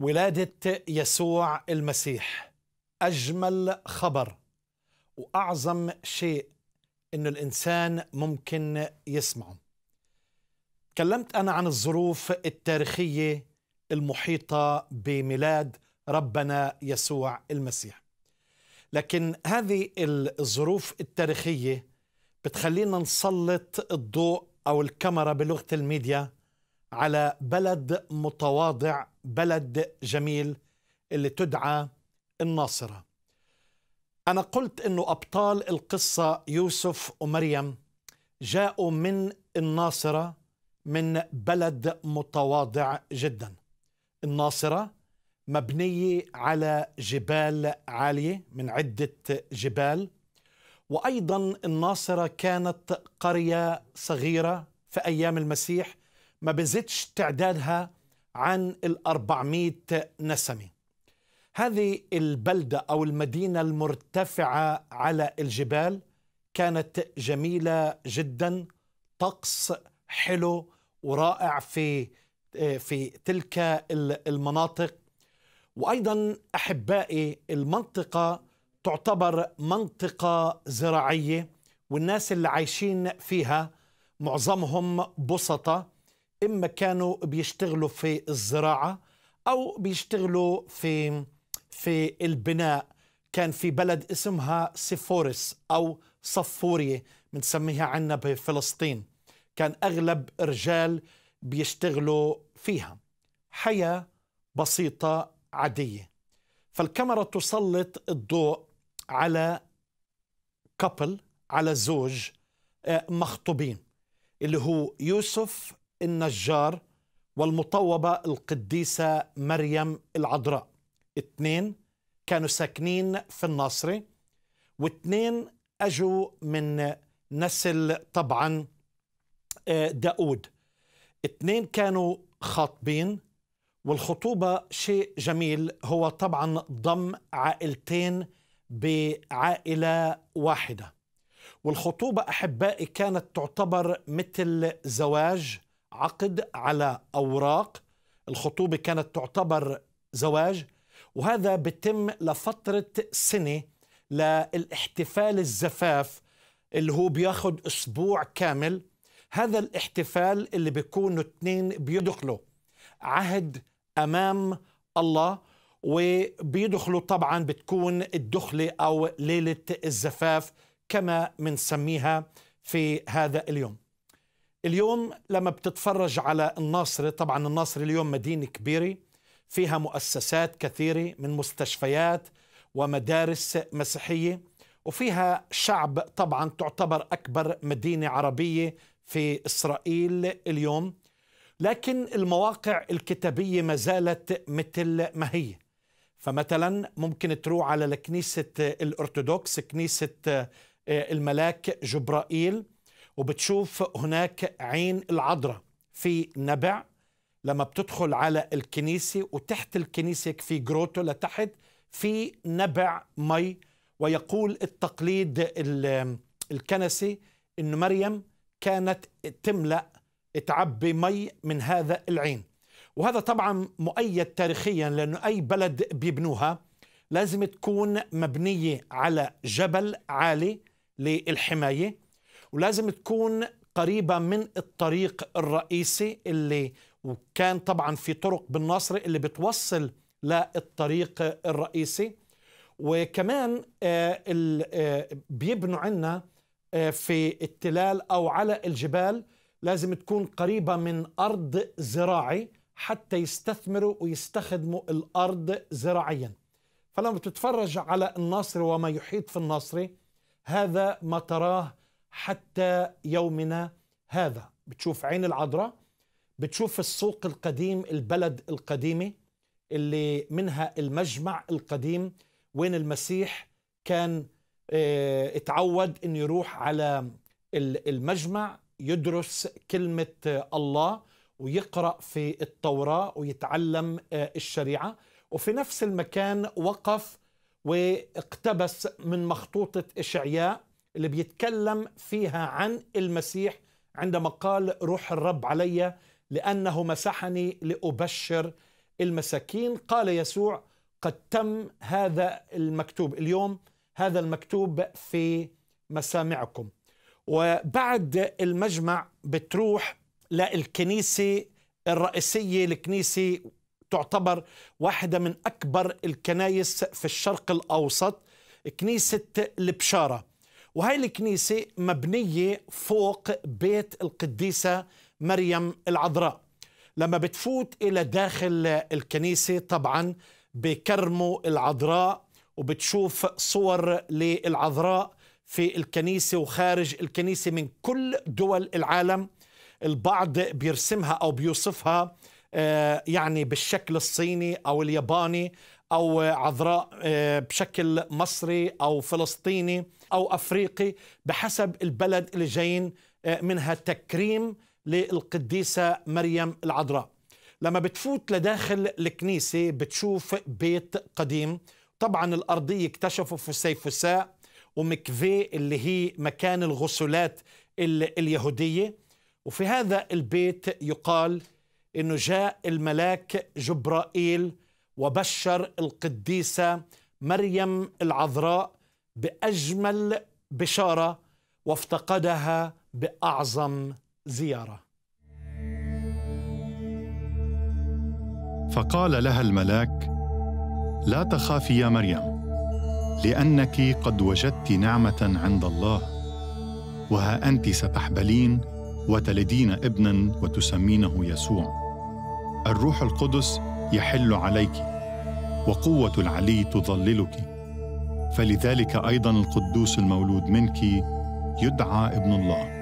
ولادة يسوع المسيح أجمل خبر وأعظم شيء إنه الإنسان ممكن يسمعه تكلمت أنا عن الظروف التاريخية المحيطة بميلاد ربنا يسوع المسيح لكن هذه الظروف التاريخية بتخلينا نسلط الضوء أو الكاميرا بلغة الميديا على بلد متواضع بلد جميل اللي تدعى الناصرة أنا قلت أنه أبطال القصة يوسف ومريم جاءوا من الناصرة من بلد متواضع جدا الناصرة مبنية على جبال عالية من عدة جبال وأيضا الناصرة كانت قرية صغيرة في أيام المسيح ما بزدش تعدادها عن ال 400 نسمه هذه البلده او المدينه المرتفعه على الجبال كانت جميله جدا طقس حلو ورائع في آه، في تلك المناطق وايضا احبائي المنطقه تعتبر منطقه زراعيه والناس اللي عايشين فيها معظمهم بسطه إما كانوا بيشتغلوا في الزراعة أو بيشتغلوا في في البناء كان في بلد اسمها سيفورس أو صفورية بنسميها عنا بفلسطين كان أغلب رجال بيشتغلوا فيها حياة بسيطة عادية فالكاميرا تسلط الضوء على كابل على زوج آه، مخطوبين اللي هو يوسف النجار والمطوبة القديسة مريم العذراء اثنين كانوا ساكنين في الناصرة واثنين أجوا من نسل طبعا آه، داود اثنين كانوا خاطبين والخطوبة شيء جميل هو طبعا ضم عائلتين بعائلة واحدة والخطوبة أحبائي كانت تعتبر مثل زواج عقد على اوراق الخطوبه كانت تعتبر زواج وهذا بتم لفتره سنه للاحتفال الزفاف اللي هو بياخد اسبوع كامل هذا الاحتفال اللي بيكونوا اثنين بيدخلوا عهد امام الله وبيدخلوا طبعا بتكون الدخله او ليله الزفاف كما بنسميها في هذا اليوم اليوم لما بتتفرج على الناصرة طبعا الناصرة اليوم مدينة كبيرة فيها مؤسسات كثيرة من مستشفيات ومدارس مسيحية وفيها شعب طبعا تعتبر أكبر مدينة عربية في إسرائيل اليوم لكن المواقع الكتابية ما زالت مثل ما هي فمثلا ممكن تروح على الكنيسة الأرثوذكس كنيسة آه، الملاك جبرائيل وبتشوف هناك عين العذراء في نبع لما بتدخل على الكنيسة وتحت الكنيسة في جروتو لتحت في نبع مي ويقول التقليد الكنسي أن مريم كانت تملأ تعبي مي من هذا العين وهذا طبعا مؤيد تاريخيا لأنه أي بلد بيبنوها لازم تكون مبنية على جبل عالي للحماية ولازم تكون قريبة من الطريق الرئيسي اللي وكان طبعا في طرق بالناصر اللي بتوصل للطريق الرئيسي وكمان آه، آه، بيبنوا عنا آه، في التلال أو على الجبال لازم تكون قريبة من أرض زراعي حتى يستثمروا ويستخدموا الأرض زراعيا فلما بتتفرج على الناصري وما يحيط في الناصري هذا ما تراه حتى يومنا هذا بتشوف عين العذراء بتشوف السوق القديم البلد القديمه اللي منها المجمع القديم وين المسيح كان آه، اتعود انه يروح على المجمع يدرس كلمه آه، الله ويقرا في التوراه ويتعلم آه، الشريعه وفي نفس المكان وقف واقتبس من مخطوطه اشعياء اللي بيتكلم فيها عن المسيح عندما قال روح الرب علي لأنه مسحني لأبشر المساكين قال يسوع قد تم هذا المكتوب اليوم هذا المكتوب في مسامعكم وبعد المجمع بتروح للكنيسة الرئيسية الكنيسة تعتبر واحدة من أكبر الكنايس في الشرق الأوسط كنيسة البشارة وهي الكنيسة مبنية فوق بيت القديسة مريم العذراء لما بتفوت إلى داخل الكنيسة طبعا بكرموا العذراء وبتشوف صور للعذراء في الكنيسة وخارج الكنيسة من كل دول العالم البعض بيرسمها أو بيوصفها آه، يعني بالشكل الصيني أو الياباني أو عذراء آه، بشكل مصري أو فلسطيني أو أفريقي بحسب البلد اللي جايين آه، منها تكريم للقديسة مريم العذراء لما بتفوت لداخل الكنيسة بتشوف بيت قديم طبعا الأرضية اكتشفوا فسيفساء ومكفي اللي هي مكان الغسلات اليهودية وفي هذا البيت يقال أنه جاء الملاك جبرائيل وبشر القديسة مريم العذراء بأجمل بشارة وافتقدها بأعظم زيارة فقال لها الملاك لا تخافي يا مريم لأنك قد وجدت نعمة عند الله وها أنت ستحبلين وتلدين ابنا وتسمينه يسوع الروح القدس يحل عليك وقوه العلي تظللك فلذلك ايضا القدوس المولود منك يدعى ابن الله